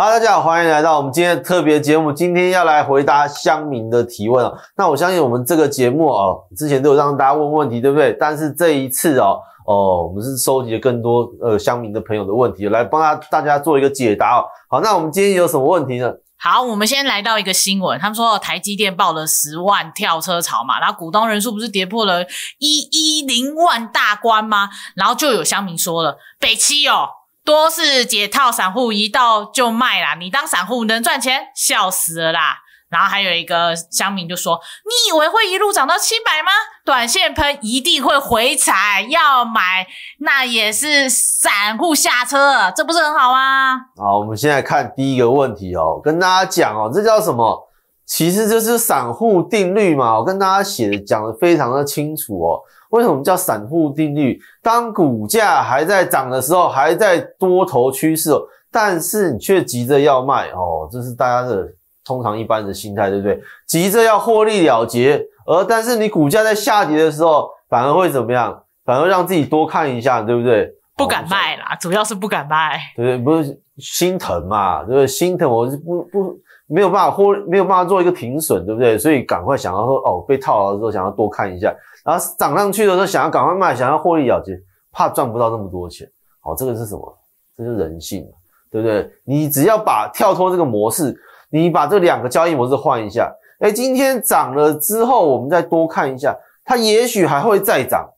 好，大家好，欢迎来到我们今天特别节目。今天要来回答乡民的提问哦。那我相信我们这个节目哦，之前都有让大家问问题，对不对？但是这一次哦哦，我们是收集了更多呃乡民的朋友的问题，来帮大大家做一个解答。好，那我们今天有什么问题呢？好，我们先来到一个新闻，他们说台积电爆了十万跳车潮嘛，然后股东人数不是跌破了一一零万大关吗？然后就有乡民说了，北七哦。多是解套散户一到就卖啦，你当散户能赚钱？笑死了啦！然后还有一个乡民就说：“你以为会一路涨到七百吗？短线喷一定会回踩，要买那也是散户下车，这不是很好吗？”好，我们现在看第一个问题哦，跟大家讲哦，这叫什么？其实就是散户定律嘛，我跟大家写讲的非常的清楚哦。为什么叫散户定律？当股价还在涨的时候，还在多头趋势，但是你却急着要卖哦，这是大家的通常一般的心态，对不对？急着要获利了结，而但是你股价在下跌的时候，反而会怎么样？反而让自己多看一下，对不对？不敢卖啦，主要是不敢卖，对不是心疼嘛，对不对？心疼，我是不不没有办法获，没有办法做一个停损，对不对？所以赶快想要说，哦，被套的之后想要多看一下，然后涨上去的时候想要赶快卖，想要获利了结，怕赚不到那么多钱。好，这个是什么？这是人性，对不对？你只要把跳脱这个模式，你把这两个交易模式换一下，哎，今天涨了之后我们再多看一下，它也许还会再涨，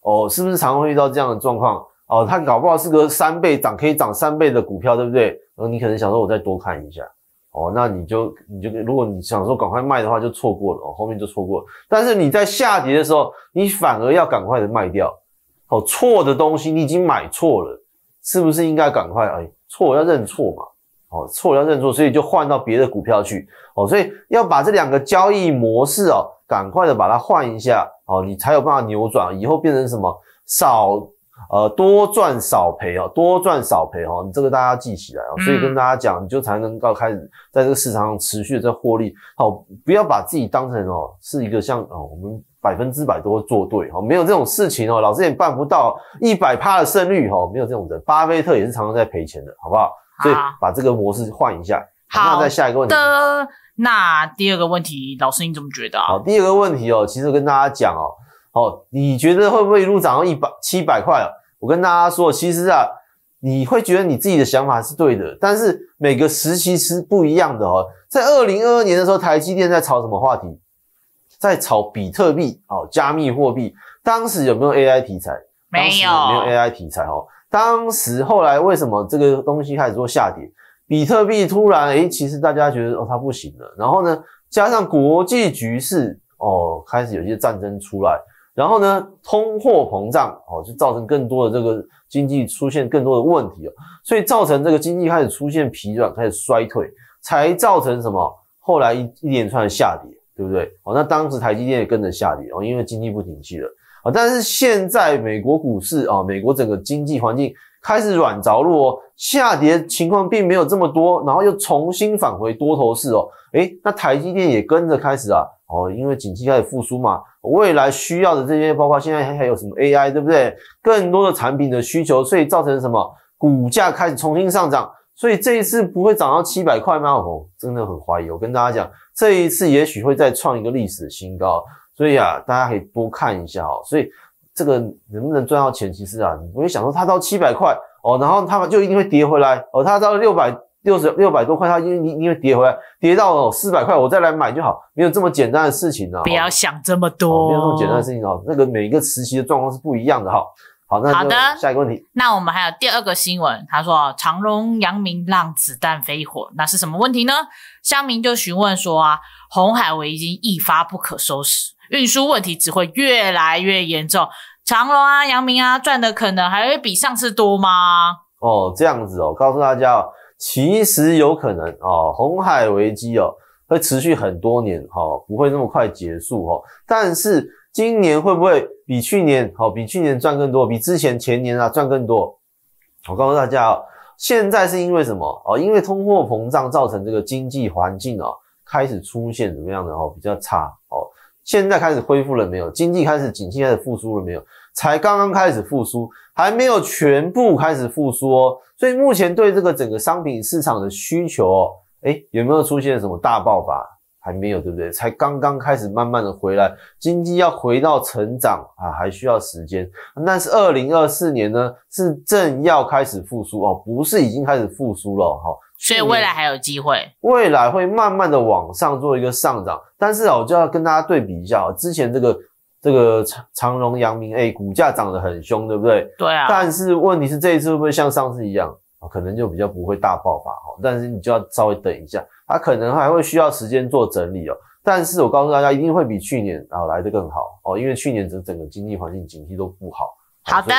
哦，是不是常会遇到这样的状况？哦，他搞不好是个三倍涨可以涨三倍的股票，对不对？然、呃，你可能想说，我再多看一下，哦，那你就你就，如果你想说赶快卖的话，就错过了，哦，后面就错过了。但是你在下跌的时候，你反而要赶快的卖掉。哦，错的东西你已经买错了，是不是应该赶快？哎，错要认错嘛，哦，错要认错，所以就换到别的股票去。哦，所以要把这两个交易模式哦，赶快的把它换一下，哦，你才有办法扭转以后变成什么少。呃，多赚少赔哦，多赚少赔哦，你这个大家记起来哦。所以跟大家讲，你就才能够开始在这个市场上持续的在获利。好，不要把自己当成哦是一个像哦我们百分之百都做对哈，没有这种事情哦。老师也办不到一百趴的胜率哈，没有这种的。巴菲特也是常常在赔钱的，好不好？所以把这个模式换一下。好，那再下一个问题。的，那第二个问题，老师你怎么觉得啊？好，第二个问题哦，其实跟大家讲哦。哦，你觉得会不会一路涨到一百七百块啊？我跟大家说，其实啊，你会觉得你自己的想法是对的，但是每个时期是不一样的哦。在二零二二年的时候，台积电在炒什么话题？在炒比特币哦，加密货币。当时有没有 AI 题材？没有，没有 AI 题材哦。当时后来为什么这个东西开始做下跌？比特币突然诶，其实大家觉得哦，它不行了。然后呢，加上国际局势哦，开始有些战争出来。然后呢，通货膨胀哦，就造成更多的这个经济出现更多的问题哦，所以造成这个经济开始出现疲软，开始衰退，才造成什么？后来一一连串下跌，对不对？哦，那当时台积电也跟着下跌哦，因为经济不景气了啊。但是现在美国股市啊，美国整个经济环境开始软着陆，下跌情况并没有这么多，然后又重新返回多头市哦，诶，那台积电也跟着开始啊。哦，因为经济开始复苏嘛，未来需要的这些，包括现在还还有什么 AI，对不对？更多的产品的需求，所以造成什么股价开始重新上涨，所以这一次不会涨到七百块吗？哦，真的很怀疑。我跟大家讲，这一次也许会再创一个历史新高，所以啊，大家可以多看一下哦。所以这个能不能赚到钱，其实啊，你不会想说它到七百块哦，然后它就一定会跌回来哦，它到六百。六十六百多块，它因为你你又跌回来，跌到四百块，我再来买就好，没有这么简单的事情呢。不要想这么多，没有这么简单的事情哦。那个每一个时期的状况是不一样的哈。好，好的，下一个问题。那我们还有第二个新闻，他说长隆、杨明让子弹飞火，那是什么问题呢？乡民就询问说啊，红海危机一发不可收拾，运输问题只会越来越严重。长隆啊，杨明啊，赚的可能还会比上次多吗？哦，这样子哦，告诉大家。哦，其实有可能啊，红海危机哦会持续很多年哈，不会那么快结束哈。但是今年会不会比去年好？比去年赚更多？比之前前年啊赚更多？我告诉大家哦，现在是因为什么啊？因为通货膨胀造成这个经济环境啊开始出现怎么样的哦比较差哦。现在开始恢复了没有？经济开始景气开始复苏了没有？才刚刚开始复苏，还没有全部开始复苏，所以目前对这个整个商品市场的需求，哦，哎，有没有出现什么大爆发？还没有，对不对？才刚刚开始，慢慢的回来，经济要回到成长啊，还需要时间。但是二零二四年呢，是正要开始复苏哦，不是已经开始复苏了，哦。所以未来还有机会，未来会慢慢的往上做一个上涨，但是啊，我就要跟大家对比一下，之前这个这个长长隆、阳明 A 股价涨得很凶，对不对？对啊。但是问题是这一次会不会像上次一样，可能就比较不会大爆发哈，但是你就要稍微等一下，它可能还会需要时间做整理哦。但是我告诉大家，一定会比去年啊来得更好哦，因为去年整整个经济环境景气都不好。好的，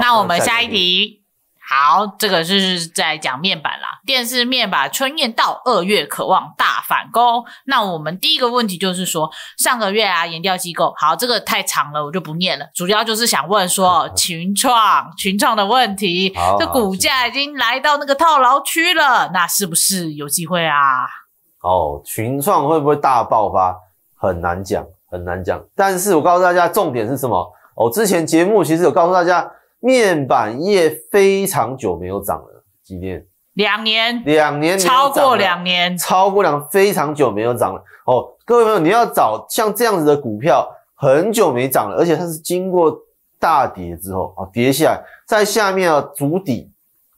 那我们下一题。好，这个就是在讲面板啦。电视面板春燕到二月渴望大反攻。那我们第一个问题就是说，上个月啊，研调机构，好，这个太长了，我就不念了。主要就是想问说，群创群创的问题，这股价已经来到那个套牢区了，那是不是有机会啊？哦，群创会不会大爆发？很难讲，很难讲。但是我告诉大家，重点是什么？哦，之前节目其实有告诉大家。面板业非常久没有涨了，几年？两年，两年，超过两年，超过两，非常久没有涨了。哦，各位朋友，你要找像这样子的股票，很久没涨了，而且它是经过大跌之后啊，跌下来，在下面啊，足底，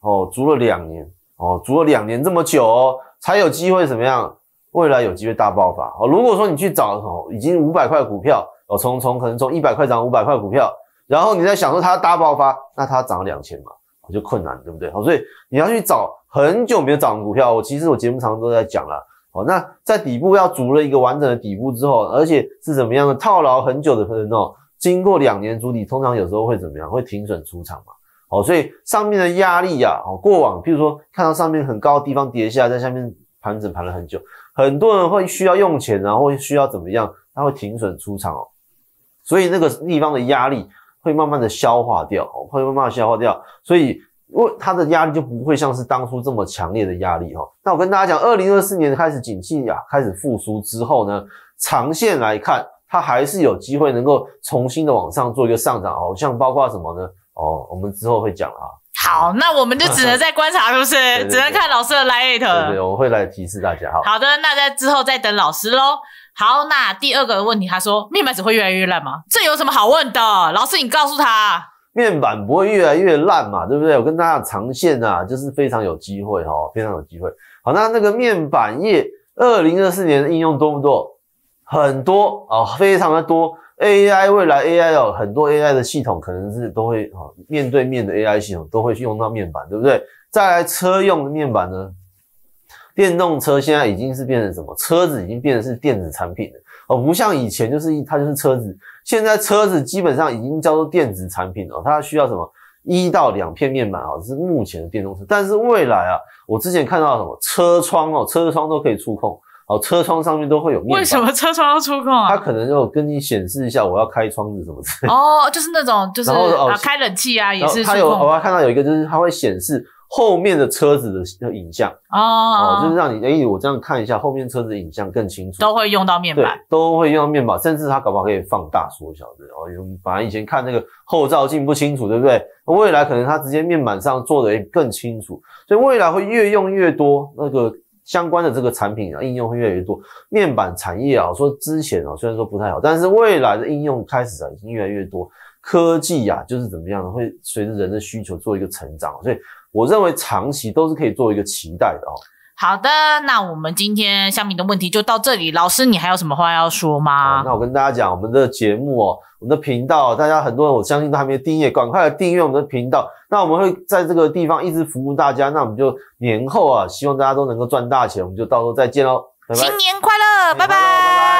哦，足了两年，哦，足了两年这么久哦，才有机会怎么样？未来有机会大爆发。哦，如果说你去找，哦，已经五百块股票，哦，从从可能从一百块涨五百块股票。然后你在想说它大爆发，那它涨两千嘛，就困难，对不对？好，所以你要去找很久没有涨的股票。我其实我节目常常都在讲了，好，那在底部要足了一个完整的底部之后，而且是怎么样的？套牢很久的人哦，经过两年主底，通常有时候会怎么样？会停损出场嘛？好，所以上面的压力呀，哦，过往譬如说看到上面很高的地方跌下，在下面盘整盘了很久，很多人会需要用钱，然后需要怎么样？他会停损出场哦，所以那个地方的压力。会慢慢的消化掉，会慢慢消化掉，所以，我它的压力就不会像是当初这么强烈的压力哈。那我跟大家讲，二零二四年开始，景气啊开始复苏之后呢，长线来看，它还是有机会能够重新的往上做一个上涨，好像包括什么呢？哦，我们之后会讲哈。好，那我们就只能再观察，是不是？只能看老师的 light。对，我会来提示大家哈。好的，那在之后再等老师喽。好，那第二个问题，他说面板只会越来越烂吗？这有什么好问的？老师，你告诉他，面板不会越来越烂嘛，对不对？我跟大家长线啊，就是非常有机会哈，非常有机会。好，那那个面板业，二零二四年的应用多不多？很多啊，非常的多。AI 未来 AI 哦，很多 AI 的系统可能是都会啊，面对面的 AI 系统都会去用到面板，对不对？再来车用面板呢？电动车现在已经是变成什么？车子已经变成是电子产品了哦，不像以前就是它就是车子。现在车子基本上已经叫做电子产品了，它需要什么一到两片面板哦，是目前的电动车。但是未来啊，我之前看到什么车窗哦，车窗都可以触控，哦，车窗上面都会有面板。为什么车窗要触控啊？它可能就跟你显示一下，我要开窗子什么之类的。哦，就是那种就是哦、开冷气啊，也是它有我看到有一个就是它会显示。后面的车子的影像哦，就是让你诶，我这样看一下后面车子影像更清楚，都会用到面板，都会用到面板，甚至它搞不好可以放大缩小，的哦。反正以前看那个后照镜不清楚，对不对？未来可能它直接面板上做的更清楚，所以未来会越用越多那个。相关的这个产品啊，应用会越来越多。面板产业啊，说之前啊虽然说不太好，但是未来的应用开始啊已经越来越多。科技啊就是怎么样呢？会随着人的需求做一个成长，所以我认为长期都是可以做一个期待的啊。好的，那我们今天香明的问题就到这里。老师，你还有什么话要说吗？那我跟大家讲，我们的节目哦，我们的频道，大家很多人我相信都还没订阅，赶快订阅我们的频道。那我们会在这个地方一直服务大家。那我们就年后啊，希望大家都能够赚大钱。我们就到时候再见喽，拜拜，新年快乐，拜拜，拜拜。